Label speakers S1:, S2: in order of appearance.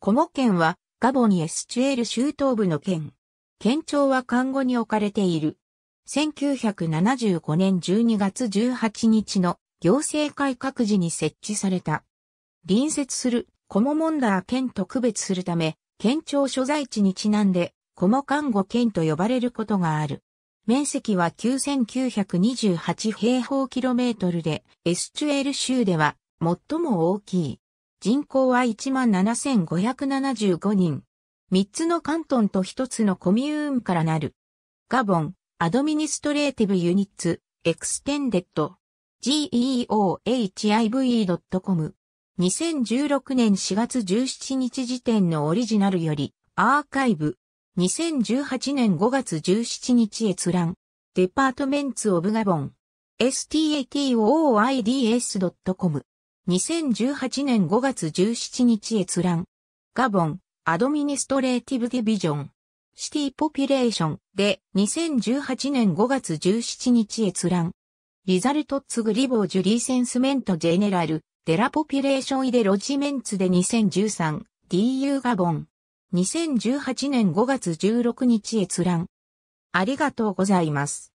S1: コモ県はガボニエスチュエル州東部の県。
S2: 県庁は看護に置かれている。1975年12月18日の行政改革時に設置された。隣接するコモモンダー県と区別するため、県庁所在地にちなんで、コモ看護県と呼ばれることがある。面積は9928平方キロメートルで、エスチュエル州では最も大きい。人口は17,575人。3つの関東と1つのコミューンからなる。ガボン、アドミニストレーティブユニッツ、エクステンデッド、geohive.com。2016年4月17日時点のオリジナルより、アーカイブ。2018年5月17日閲覧。デパートメンツオブガボン。statoids.com 2018年5月17日閲覧。ガボン、アドミニストレーティブディビジョン。シティポピュレーションで2018年5月17日閲覧。リザルトッツグリボージュリーセンスメントジェネラル、デラポピュレーションイデロジメンツで 2013DU ガボン。2018年5月16
S1: 日閲覧。ありがとうございます。